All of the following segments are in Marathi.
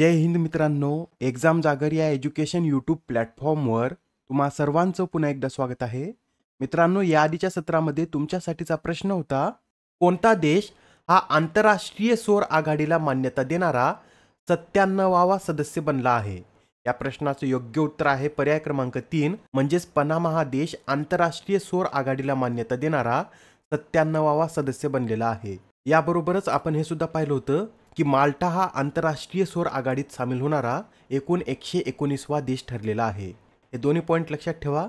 जय हिंद मित्रांनो एक्झाम जागर या एज्युकेशन यूट्यूब प्लॅटफॉर्मवर तुम्हा सर्वांचं पुन्हा एकदा स्वागत आहे मित्रांनो या आधीच्या सत्रामध्ये तुमच्यासाठीचा प्रश्न होता कोणता देश हा आंतरराष्ट्रीय सौर आघाडीला मान्यता देणारा सत्त्याण्णवावा सदस्य बनला आहे या प्रश्नाचं योग्य उत्तर आहे पर्याय क्रमांक तीन म्हणजेच पनामा हा देश आंतरराष्ट्रीय सौर आघाडीला मान्यता देणारा सत्त्याण्णवावा सदस्य बनलेला आहे याबरोबरच आपण हे सुद्धा पाहिलं होतं की माल्टा हा आंतरराष्ट्रीय सौर आघाडीत सामील होणारा एकूण एकशे एकोणीसवा देश ठरलेला आहे हे दोन्ही पॉईंट लक्षात ठेवा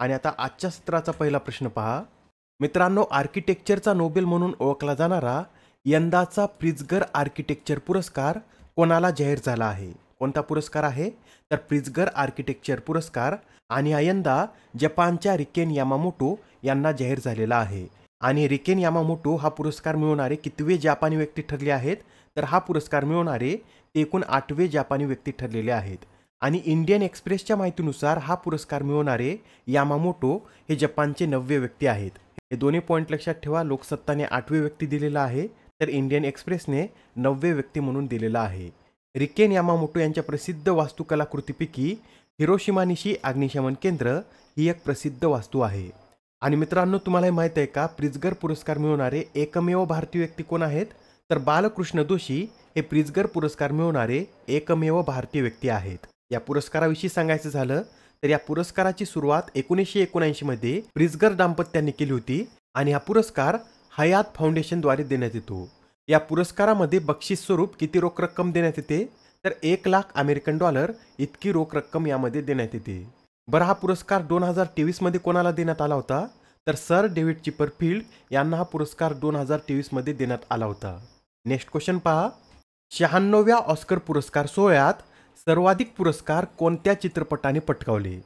आणि आता आजच्या सत्राचा पहिला प्रश्न पहा मित्रांनो आर्किटेक्चरचा नोबेल म्हणून ओळखला जाणारा यंदाचा प्रिजगर आर्किटेक्चर पुरस्कार कोणाला जाहीर झाला आहे कोणता पुरस्कार आहे तर प्रिजगर आर्किटेक्चर पुरस्कार आणि हा यंदा जपानच्या रिकेन यामामोटो यांना जाहीर झालेला आहे आणि रिकेन यामामोटो हा पुरस्कार मिळवणारे कितवे जापानी व्यक्ती ठरले आहेत तर हा पुरस्कार मिळवणारे एकूण आठवे जापानी व्यक्ती ठरलेले आहेत आणि इंडियन एक्सप्रेसच्या माहितीनुसार हा पुरस्कार मिळवणारे यामामोटो हे जपानचे नववे व्यक्ती आहेत हे दोन्ही पॉईंट लक्षात ठेवा लोकसत्ताने आठवे व्यक्ती दिलेला आहे तर इंडियन एक्सप्रेसने नववे व्यक्ती म्हणून दिलेला आहे रिकेन यामामोटो यांच्या प्रसिद्ध वास्तुकलाकृतीपैकी हिरोशिमानिशी अग्निशमन केंद्र ही एक प्रसिद्ध वास्तू आहे आणि मित्रांनो तुम्हाला माहीत आहे का प्रिजगर पुरस्कार मिळवणारे एकमेव भारतीय व्यक्ती कोण आहेत तर बालकृष्ण दोषी हे प्रिजगर पुरस्कार मिळवणारे एकमेव भारतीय व्यक्ती आहेत या पुरस्काराविषयी सांगायचं झालं तर या पुरस्काराची सुरुवात एकोणीसशे एकोणऐंशीमध्ये प्रिजगर दाम्पत्यांनी केली होती आणि हा पुरस्कार हयात फाउंडेशनद्वारे देण्यात येतो या पुरस्कारामध्ये बक्षीस स्वरूप किती रोख रक्कम देण्यात येते तर एक लाख अमेरिकन डॉलर इतकी रोख रक्कम यामध्ये देण्यात येते बरं हा पुरस्कार दोन हजार तेवीसमध्ये कोणाला देण्यात आला होता तर सर डेव्हिड चिपरफील्ड यांना हा पुरस्कार दोन हजार तेवीसमध्ये देण्यात आला होता नेक्स्ट क्वेश्चन पहा शहाण्णव्या ऑस्कर पुरस्कार सोहळ्यात सर्वाधिक पुरस्कार कोणत्या चित्रपटाने पटकावले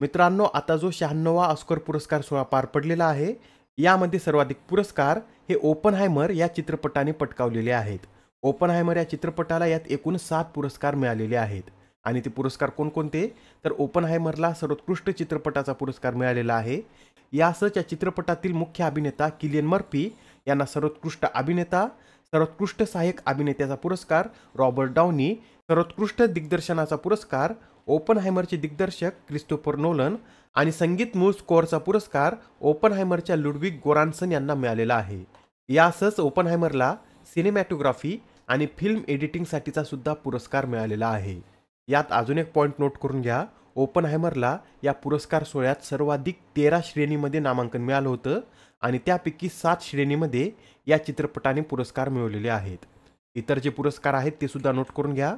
मित्रांनो आता जो शहाण्णवा ऑस्कर पुरस्कार सोहळा पार पडलेला आहे यामध्ये सर्वाधिक पुरस्कार हे ओपन हायमर या चित्रपटाने पटकावलेले आहेत ओपन हायमर या चित्रपटाला यात एकूण सात पुरस्कार मिळालेले आहेत आणि ते पुरस्कार कोणकोणते तर ओपन हायमरला सर्वोत्कृष्ट चित्रपटाचा पुरस्कार मिळालेला आहे यासच या चित्रपटातील मुख्य अभिनेता किलियन मर्फी यांना सर्वोत्कृष्ट अभिनेता सर्वोत्कृष्ट सहाय्यक अभिनेत्याचा पुरस्कार रॉबर्ट डाउनी सर्वोत्कृष्ट दिग्दर्शनाचा पुरस्कार ओपन हायमरचे दिग्दर्शक क्रिस्टोफर नोलन आणि संगीत मूळ स्कोअरचा पुरस्कार ओपन हायमरच्या लुडविक गोरान्सन यांना मिळालेला आहे यासच ओपन हायमरला सिनेमॅटोग्राफी आणि फिल्म एडिटिंगसाठीचा सुद्धा पुरस्कार मिळालेला आहे यात अजून एक पॉईंट नोट करून घ्या ओपन हॅमरला या पुरस्कार सोहळ्यात सर्वाधिक तेरा श्रेणीमध्ये नामांकन मिळालं होतं आणि त्यापैकी सात श्रेणीमध्ये या चित्रपटाने पुरस्कार मिळवलेले आहेत इतर जे पुरस्कार आहेत ते सुद्धा नोट करून घ्या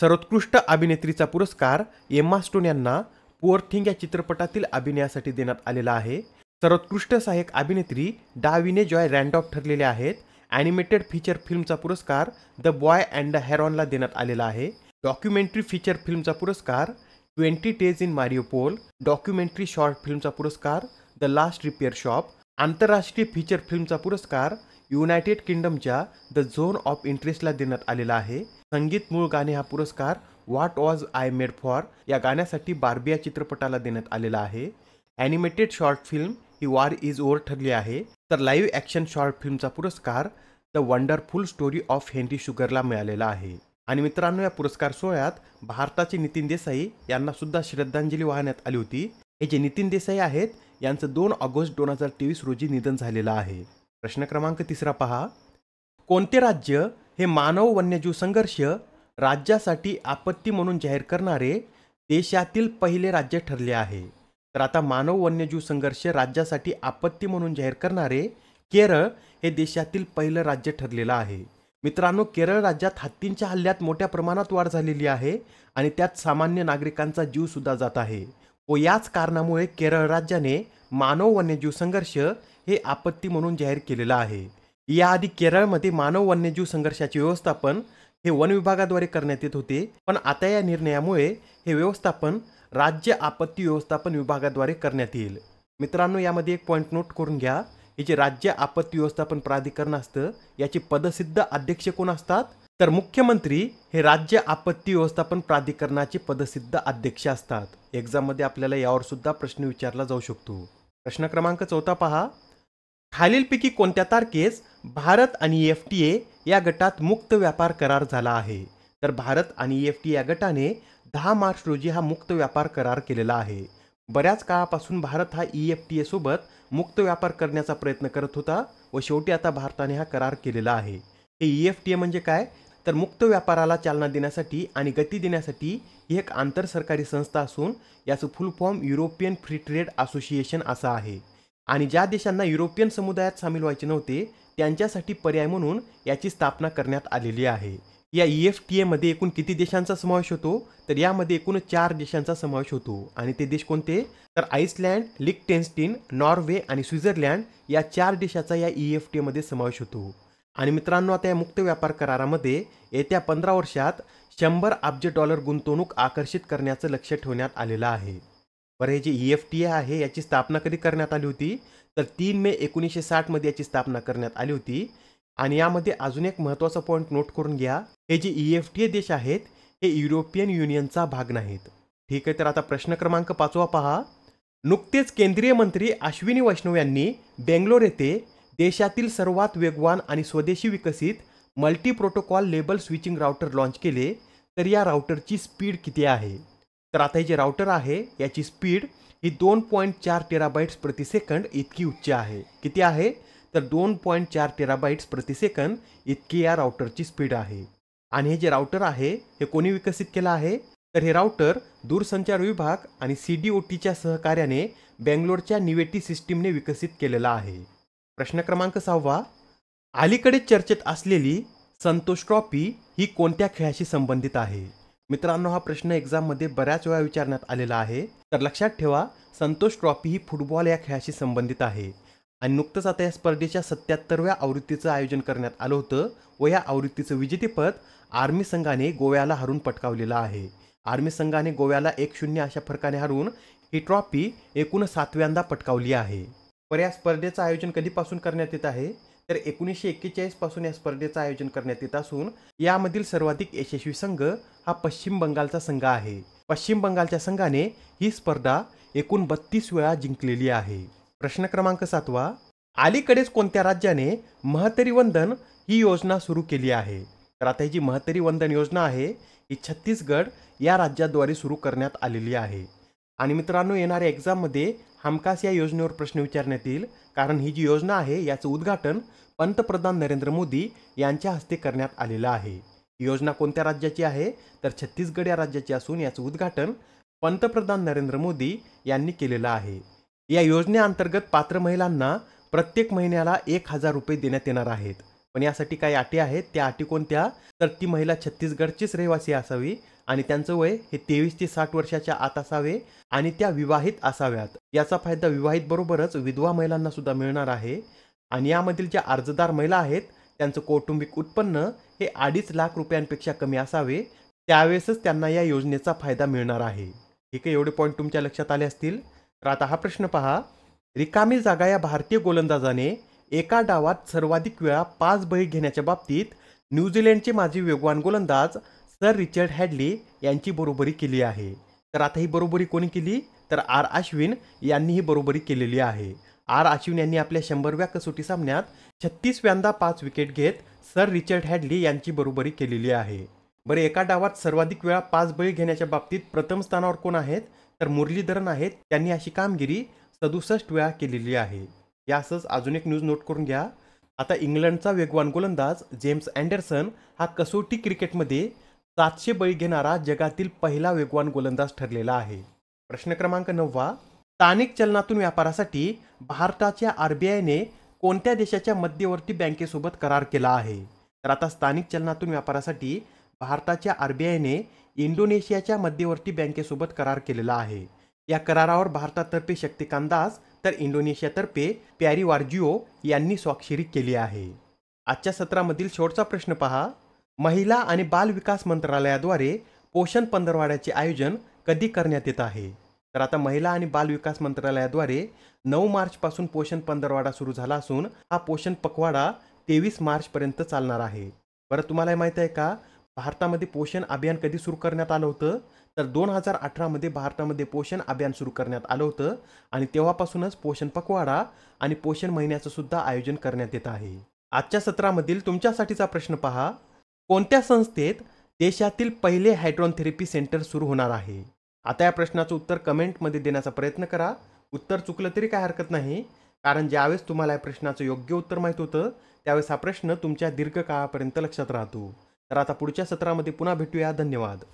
सर्वोत्कृष्ट अभिनेत्रीचा पुरस्कार एम्मा स्टोन यांना पुअर थिंग या चित्रपटातील अभिनयासाठी देण्यात आलेला आहे सर्वोत्कृष्ट सहाय्यक अभिनेत्री डाविने जॉय रँडॉफ ठरलेल्या आहेत ॲनिमेटेड फीचर फिल्मचा पुरस्कार द बॉय अँड द हॅरॉनला देण्यात आलेला आहे डॉक्युमेंटरी फीचर फिल्मचा पुरस्कार twenty days in Mariupol documentary short फिल्मचा पुरस्कार द लास्ट रिपेअर शॉप आंतरराष्ट्रीय फीचर फिल्मचा पुरस्कार युनायटेड किंगडमच्या द झोन ऑफ इंटरेस्टला देण्यात आलेला आहे संगीत मूळ गाणे हा पुरस्कार what was I made for या गाण्यासाठी बार्बिया चित्रपटाला देण्यात आलेला आहे ॲनिमेटेड शॉर्ट फिल्म ही वॉर इज ओवर ठरली आहे तर लाईव्ह ॲक्शन शॉर्ट फिल्मचा पुरस्कार the wonderful story of Henry शुगरला मिळालेला आहे आणि मित्रांनो या पुरस्कार सोहळ्यात भारताचे नितीन देसाई यांना सुद्धा श्रद्धांजली वाहण्यात आली होती हे जे नितीन देसाई आहेत यांचं दोन ऑगस्ट दोन हजार तेवीस रोजी निधन झालेलं आहे प्रश्न क्रमांक तिसरा पहा कोणते राज्य हे मानव वन्यजीव संघर्ष राज्यासाठी आपत्ती म्हणून जाहीर करणारे देशातील पहिले राज्य ठरले आहे तर आता मानव वन्यजीव संघर्ष राज्यासाठी आपत्ती म्हणून जाहीर करणारे केरळ हे देशातील पहिलं राज्य ठरलेलं आहे मित्रांनो केरळ राज्यात हत्तींच्या हल्ल्यात मोठ्या प्रमाणात वाढ झालेली आहे आणि त्यात सामान्य नागरिकांचा जीव सुद्धा जात आहे व याच कारणामुळे केरळ राज्याने मानव वन्यजीव संघर्ष हे आपत्ती म्हणून जाहीर केलेलं आहे याआधी केरळमध्ये मानव वन्यजीव संघर्षाचे व्यवस्थापन हे वन विभागाद्वारे करण्यात येत होते पण आता या निर्णयामुळे हे व्यवस्थापन राज्य आपत्ती व्यवस्थापन विभागाद्वारे करण्यात येईल मित्रांनो यामध्ये एक पॉईंट नोट करून घ्या हे जे राज्य आपत्ती व्यवस्थापन प्राधिकरण असतं याचे पदसिद्ध अध्यक्ष कोण असतात तर मुख्यमंत्री हे राज्य आपत्ती व्यवस्थापन प्राधिकरणाचे पदसिद्ध अध्यक्ष असतात एक्झाममध्ये आपल्याला यावर सुद्धा प्रश्न विचारला जाऊ शकतो प्रश्न क्रमांक चौथा पहा खालीलपैकी कोणत्या तारखेस भारत आणि एफ टी ए या गटात मुक्त व्यापार करार झाला आहे तर भारत आणि एफ e टी या गटाने दहा मार्च रोजी हा मुक्त व्यापार करार केलेला आहे बऱ्याच काळापासून भारत हा ई e एफ टी एसोबत मुक्त व्यापार करण्याचा प्रयत्न करत होता व शेवटी आता भारताने हा करार केलेला आहे हे ई एफ टी ए म्हणजे काय तर मुक्त व्यापाराला चालना देण्यासाठी आणि गती देण्यासाठी ही एक आंतरसरकारी संस्था असून याचं full form European free trade association असं आहे आणि ज्या देशांना युरोपियन समुदायात सामील व्हायचे नव्हते त्यांच्यासाठी पर्याय म्हणून याची स्थापना करण्यात आलेली आहे या ई e एफ टी एमध्ये एकूण किती देशांचा समावेश होतो तर यामध्ये एकूण चार देशांचा समावेश होतो आणि ते देश कोणते तर आईसलँड लिक्टेन्स्टीन नॉर्वे आणि स्वित्झर्लंड या चार देशाचा या ई e एफ टी एमध्ये समावेश होतो आणि मित्रांनो आता या मुक्त व्यापार करारामध्ये येत्या पंधरा वर्षात शंभर अब्ज डॉलर गुंतवणूक आकर्षित करण्याचं लक्ष ठेवण्यात आलेलं आहे बरं हे जे ई एफ टी आहे याची स्थापना कधी करण्यात आली होती तर तीन मे एकोणीसशे साठमध्ये याची स्थापना करण्यात आली होती आणि यामध्ये अजून एक महत्त्वाचा पॉईंट नोट करून घ्या हे जे ई एफ टी ए देश आहेत हे युरोपियन युनियनचा भाग नाहीत ठीक आहे तर आता प्रश्न क्रमांक पाचवा पहा नुकतेच केंद्रीय मंत्री अश्विनी वैष्णव यांनी बेंगलोर येथे देशातील सर्वात वेगवान आणि स्वदेशी विकसित multi protocol label switching router launch केले तर या राउटरची स्पीड किती आहे तर आता हे जे राउटर आहे याची स्पीड ही दोन पॉईंट चार टेराबाईट्स प्रतिसेकंड इतकी उच्च आहे किती आहे तर दोन पॉईंट चार टेराबाईट्स प्रतिसेकंद इतकी या राउटरची स्पीड आहे आणि हे जे राउटर आहे हे कोणी विकसित केलं आहे तर हे राउटर दूरसंचार विभाग आणि सी डी ओ टीच्या सहकार्याने बेंगलोरच्या निवेटी सिस्टीमने विकसित केलेला आहे प्रश्न क्रमांक सहावा अलीकडे चर्चेत असलेली संतोष ट्रॉफी ही कोणत्या खेळाशी संबंधित आहे मित्रांनो हा प्रश्न एक्झाममध्ये बऱ्याच वेळा विचारण्यात आलेला आहे तर लक्षात ठेवा संतोष ट्रॉफी ही फुटबॉल या खेळाशी संबंधित आहे आणि नुकतंच आता या स्पर्धेच्या सत्याहत्तरव्या आवृत्तीचं आयोजन करण्यात आलं होतं व या आवृत्तीचं विजेतेपद आर्मी संघाने गोव्याला हरून पटकावलेलं आहे आर्मी संघाने गोव्याला एक शून्य अशा फरकाने हरून ही ट्रॉफी एकूण सातव्यांदा पटकावली आहे पर या स्पर्धेचं आयोजन कधीपासून करण्यात येत आहे तर एकोणीसशे एक्केचाळीसपासून या स्पर्धेचं आयोजन करण्यात येत असून यामधील सर्वाधिक यशस्वी संघ हा पश्चिम बंगालचा संघ आहे पश्चिम बंगालच्या संघाने ही स्पर्धा एकूण बत्तीस वेळा जिंकलेली आहे प्रश्न क्रमांक सातवा अलीकडेच कोणत्या राज्याने महतरी वंदन ही योजना सुरू केली आहे तर आता ही जी महतरी वंदन योजना आहे ही छत्तीसगड या राज्याद्वारे सुरू करण्यात आलेली आहे आणि मित्रांनो येणाऱ्या एक्झाममध्ये हमखास या योजनेवर प्रश्न विचारण्यात येईल कारण ही जी योजना आहे याचं उद्घाटन पंतप्रधान नरेंद्र मोदी यांच्या हस्ते करण्यात आलेलं आहे ही योजना कोणत्या राज्याची आहे तर छत्तीसगड या राज्याची असून याचं उद्घाटन पंतप्रधान नरेंद्र मोदी यांनी केलेलं आहे या योजनेअंतर्गत पात्र महिलांना प्रत्येक महिन्याला एक हजार रुपये देण्यात येणार आहेत पण यासाठी काही अटी आहेत त्या अटी कोणत्या तर ती महिला छत्तीसगडचीच रहिवासी असावी आणि त्यांचं वय हे तेवीस ते साठ वर्षाच्या आत असावे आणि त्या विवाहित असाव्यात याचा फायदा विवाहित बरोबरच विधवा महिलांना सुद्धा मिळणार आहे आणि यामधील ज्या अर्जदार महिला आहेत त्यांचं कौटुंबिक उत्पन्न हे अडीच लाख रुपयांपेक्षा कमी असावे त्यावेळेसच त्यांना या योजनेचा फायदा मिळणार आहे ठीक आहे एवढे पॉईंट तुमच्या लक्षात आले असतील तर आता हा प्रश्न पहा रिकामी जागा या भारतीय गोलंदाजाने एका डावात सर्वाधिक वेळा पाच बळी घेण्याच्या बाबतीत न्यूझीलंडचे माजी वेगवान गोलंदाज सर रिचर्ड हॅडली यांची बरोबरी केली आहे तर आता ही बरोबरी कोणी केली तर आर अश्विन यांनी ही बरोबरी केलेली आहे आर अश्विन यांनी आपल्या शंभरव्या कसोटी सामन्यात व्यांदा पाच विकेट घेत सर रिचर्ड हॅडली यांची बरोबरी केलेली आहे बरं एका डावात सर्वाधिक वेळा पाच बळी घेण्याच्या बाबतीत प्रथम स्थानावर कोण आहेत तर मुरलीधरन आहेत त्यांनी अशी कामगिरी सदुसष्ट वेळा केलेली आहे यासच अजून एक न्यूज नोट करून घ्या आता इंग्लंडचा वेगवान गोलंदाज जेम्स अँडरसन हा कसोटी क्रिकेटमध्ये सातशे बळी घेणारा जगातील पहिला वेगवान गोलंदाज ठरलेला आहे प्रश्न क्रमांक नववा स्थानिक चलनातून व्यापारासाठी भारताच्या आयने कोणत्या देशाच्या मध्यवर्ती बँकेसोबत करार केला आहे तर आता स्थानिक चलनातून व्यापारासाठी भारताच्या आयने इंडोनेशियाच्या मध्यवर्ती बँकेसोबत करार केलेला आहे या करारावर भारतातर्फे शक्तिकांत दास तर इंडोनेशियातर्फे प्यारी वार्जिओ यांनी स्वाक्षरी केली आहे आजच्या सत्रामधील शेवटचा प्रश्न पहा महिला आणि बाल विकास मंत्रालयाद्वारे पोषण पंधरवाड्याचे आयोजन कधी करण्यात येत आहे तर आता महिला आणि बाल विकास मंत्रालयाद्वारे नऊ मार्चपासून पोषण पंधरवाडा सुरू झाला असून हा पोषण पखवाडा तेवीस मार्चपर्यंत चालणार आहे बरं तुम्हाला माहीत आहे का भारतामध्ये पोषण अभियान कधी सुरू करण्यात आलं होतं तर दोन हजार अठरामध्ये भारतामध्ये पोषण अभियान सुरू करण्यात आलं होतं आणि तेव्हापासूनच पोषण पखवाडा आणि पोषण महिन्याचं सुद्धा आयोजन करण्यात येत आहे आजच्या सत्रामधील तुमच्यासाठीचा प्रश्न पहा कोणत्या संस्थेत देशातील पहिले हायड्रॉन थेरपी सेंटर सुरू होणार आहे आता या प्रश्नाचं उत्तर कमेंटमध्ये देण्याचा प्रयत्न करा उत्तर चुकलं तरी काय हरकत नाही कारण ज्यावेळेस तुम्हाला या प्रश्नाचं योग्य उत्तर माहीत होतं त्यावेळेस हा प्रश्न तुमच्या दीर्घकाळापर्यंत लक्षात राहतो तर आता पुढच्या सत्रामध्ये पुन्हा भेटूया धन्यवाद